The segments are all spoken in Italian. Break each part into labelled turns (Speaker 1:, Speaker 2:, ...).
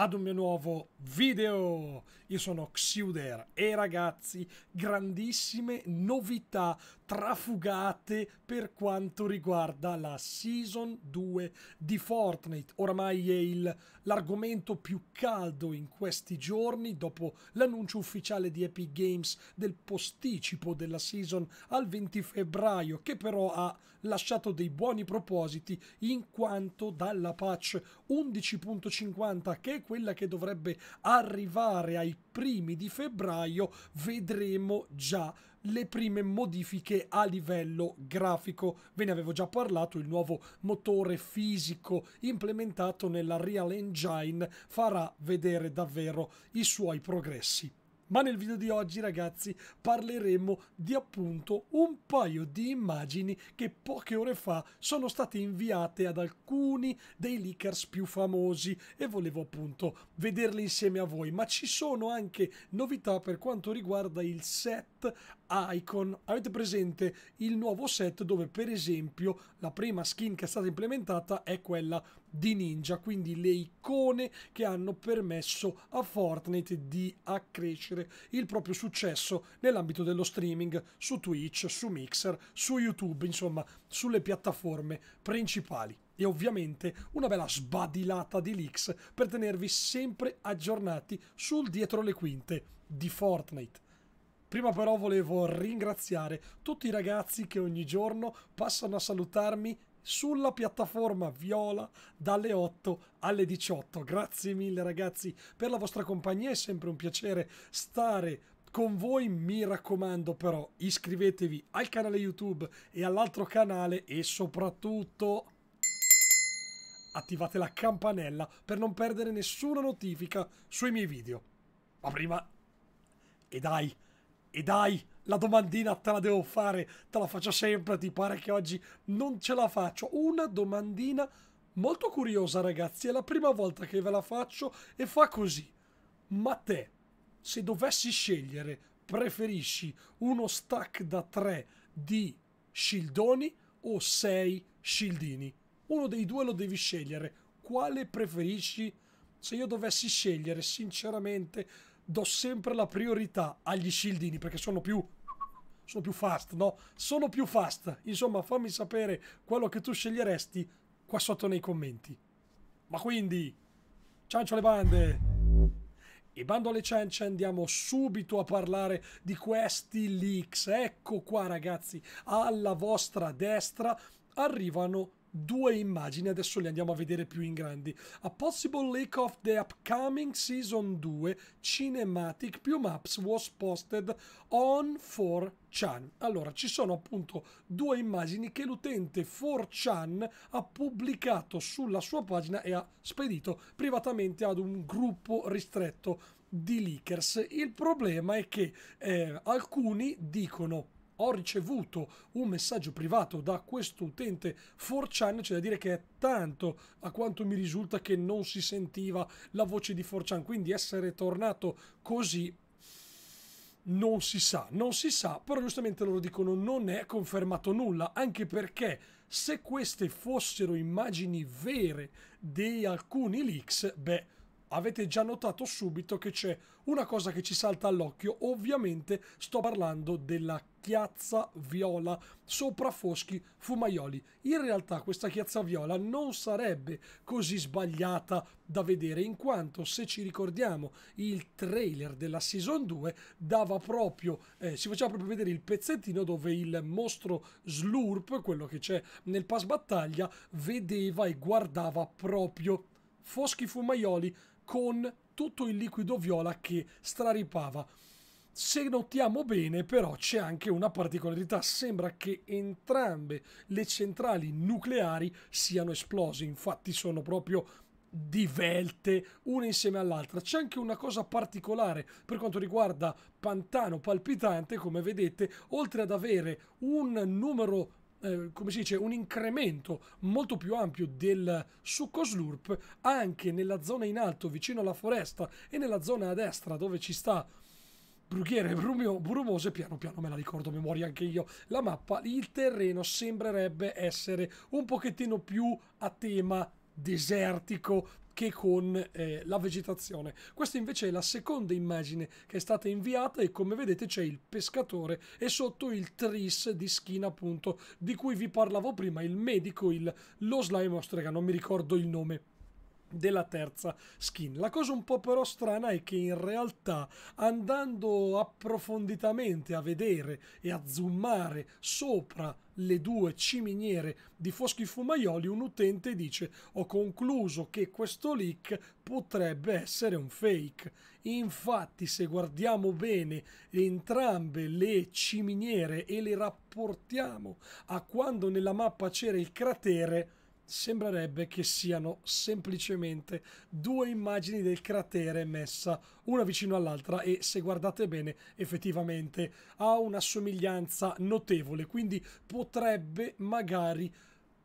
Speaker 1: ad un mio nuovo video. Io sono Xiuder e ragazzi, grandissime novità trafugate per quanto riguarda la Season 2 di Fortnite. Oramai è l'argomento più caldo in questi giorni dopo l'annuncio ufficiale di Epic Games del posticipo della Season al 20 febbraio che però ha lasciato dei buoni propositi in quanto dalla patch 11.50 che è quella che dovrebbe arrivare ai primi di febbraio, vedremo già le prime modifiche a livello grafico. Ve ne avevo già parlato, il nuovo motore fisico implementato nella Real Engine farà vedere davvero i suoi progressi. Ma nel video di oggi ragazzi parleremo di appunto un paio di immagini che poche ore fa sono state inviate ad alcuni dei leakers più famosi e volevo appunto vederle insieme a voi. Ma ci sono anche novità per quanto riguarda il set Icon. Avete presente il nuovo set dove per esempio la prima skin che è stata implementata è quella di Ninja, quindi le icone che hanno permesso a Fortnite di accrescere il proprio successo nell'ambito dello streaming su Twitch, su Mixer, su YouTube, insomma sulle piattaforme principali e ovviamente una bella sbadilata di leaks per tenervi sempre aggiornati sul dietro le quinte di Fortnite. Prima però volevo ringraziare tutti i ragazzi che ogni giorno passano a salutarmi sulla piattaforma Viola dalle 8 alle 18. Grazie mille ragazzi per la vostra compagnia, è sempre un piacere stare con voi mi raccomando però iscrivetevi al canale YouTube e all'altro canale e soprattutto attivate la campanella per non perdere nessuna notifica sui miei video. Ma prima... E dai! E dai, la domandina te la devo fare, te la faccio sempre, ti pare che oggi non ce la faccio. Una domandina molto curiosa ragazzi, è la prima volta che ve la faccio e fa così. Ma te, se dovessi scegliere, preferisci uno stack da 3 di shieldoni o 6 shieldini? Uno dei due lo devi scegliere. Quale preferisci? Se io dovessi scegliere, sinceramente, do sempre la priorità agli shieldini perché sono più sono più fast, no? Sono più fast. Insomma, fammi sapere quello che tu sceglieresti qua sotto nei commenti. Ma quindi, ciancio le bande! E bando alle ciance andiamo subito a parlare di questi leaks. Ecco qua ragazzi, alla vostra destra arrivano due immagini, adesso le andiamo a vedere più in grandi. A possible leak of the upcoming season 2 cinematic più maps was posted on 4chan. Allora, ci sono appunto due immagini che l'utente 4chan ha pubblicato sulla sua pagina e ha spedito privatamente ad un gruppo ristretto di leakers. Il problema è che eh, alcuni dicono ho ricevuto un messaggio privato da questo utente 4chan, c'è da dire che è tanto a quanto mi risulta che non si sentiva la voce di 4chan, quindi essere tornato così non si sa, non si sa, però giustamente loro dicono non è confermato nulla, anche perché se queste fossero immagini vere di alcuni leaks, beh avete già notato subito che c'è una cosa che ci salta all'occhio, ovviamente sto parlando della chiazza viola sopra Foschi Fumaioli. In realtà questa chiazza viola non sarebbe così sbagliata da vedere in quanto se ci ricordiamo il trailer della season 2 dava proprio, eh, si faceva proprio vedere il pezzettino dove il mostro Slurp, quello che c'è nel pass battaglia, vedeva e guardava proprio Foschi Fumaioli con tutto il liquido viola che straripava. Se notiamo bene, però, c'è anche una particolarità. Sembra che entrambe le centrali nucleari siano esplose. Infatti, sono proprio divelte una insieme all'altra. C'è anche una cosa particolare per quanto riguarda Pantano Palpitante, come vedete, oltre ad avere un numero eh, come si dice, un incremento molto più ampio del succo slurp anche nella zona in alto vicino alla foresta e nella zona a destra dove ci sta brughiere brumio, brumose, piano piano me la ricordo a memoria anche io, la mappa, il terreno sembrerebbe essere un pochettino più a tema desertico che con eh, la vegetazione. Questa invece è la seconda immagine che è stata inviata e come vedete c'è il pescatore e sotto il tris di schina appunto di cui vi parlavo prima, il medico, il, lo slime strega, non mi ricordo il nome della terza skin. La cosa un po' però strana è che in realtà andando approfonditamente a vedere e a zoomare sopra le due ciminiere di Foschi Fumaioli un utente dice ho concluso che questo leak potrebbe essere un fake. Infatti se guardiamo bene entrambe le ciminiere e le rapportiamo a quando nella mappa c'era il cratere sembrerebbe che siano semplicemente due immagini del cratere messa una vicino all'altra e se guardate bene effettivamente ha una somiglianza notevole, quindi potrebbe magari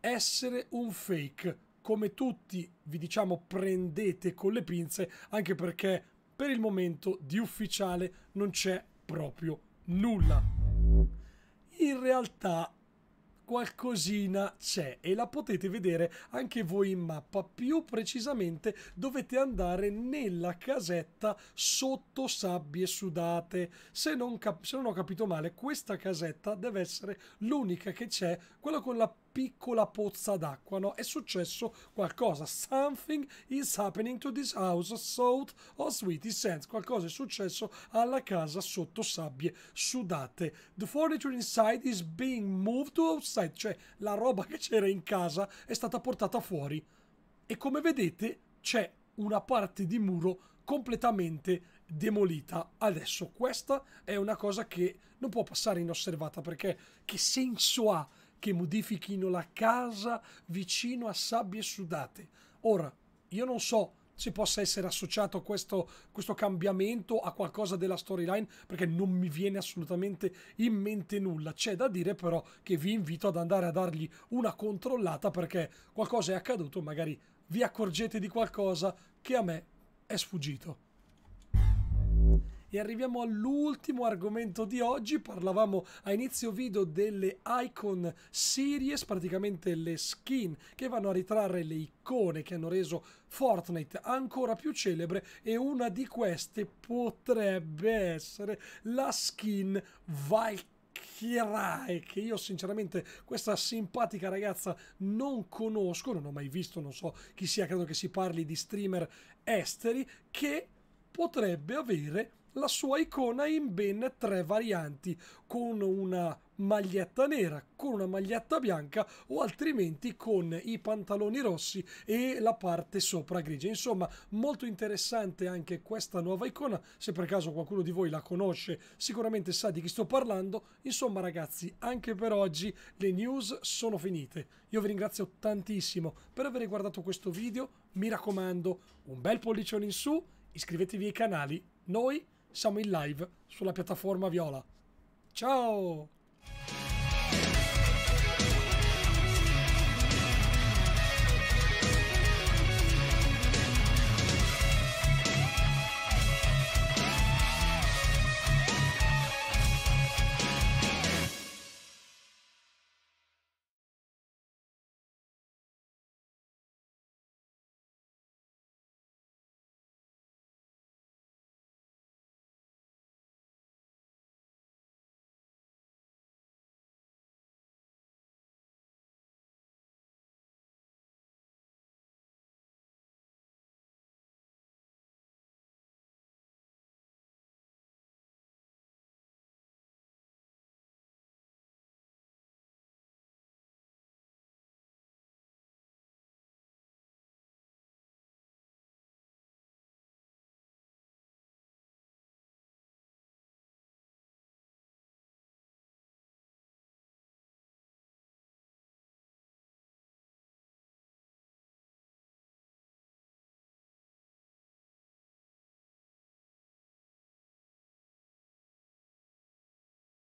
Speaker 1: essere un fake. Come tutti vi diciamo prendete con le pinze anche perché per il momento di ufficiale non c'è proprio nulla. In realtà qualcosina c'è e la potete vedere anche voi in mappa. Più precisamente dovete andare nella casetta sotto sabbie sudate. Se non, se non ho capito male, questa casetta deve essere l'unica che c'è, quella con la piccola pozza d'acqua, no? È successo qualcosa. Something is happening to this house south of Sweetie Sands. Qualcosa è successo alla casa sotto sabbie sudate. The furniture inside is being moved to outside. Cioè, la roba che c'era in casa è stata portata fuori. E come vedete c'è una parte di muro completamente demolita. Adesso questa è una cosa che non può passare inosservata perché che senso ha che modifichino la casa vicino a sabbie sudate. Ora, io non so se possa essere associato questo, questo cambiamento a qualcosa della storyline, perché non mi viene assolutamente in mente nulla. C'è da dire però che vi invito ad andare a dargli una controllata perché qualcosa è accaduto, magari vi accorgete di qualcosa che a me è sfuggito e arriviamo all'ultimo argomento di oggi. Parlavamo a inizio video delle icon series, praticamente le skin che vanno a ritrarre le icone che hanno reso Fortnite ancora più celebre e una di queste potrebbe essere la skin Valkyrie. che io sinceramente questa simpatica ragazza non conosco, non ho mai visto, non so chi sia, credo che si parli di streamer esteri, che potrebbe avere la sua icona in ben tre varianti, con una maglietta nera, con una maglietta bianca o altrimenti con i pantaloni rossi e la parte sopra grigia. Insomma, molto interessante anche questa nuova icona. Se per caso qualcuno di voi la conosce, sicuramente sa di chi sto parlando. Insomma, ragazzi, anche per oggi le news sono finite. Io vi ringrazio tantissimo per aver guardato questo video. Mi raccomando, un bel pollicione in su, iscrivetevi ai canali. Noi siamo in live sulla piattaforma Viola. Ciao!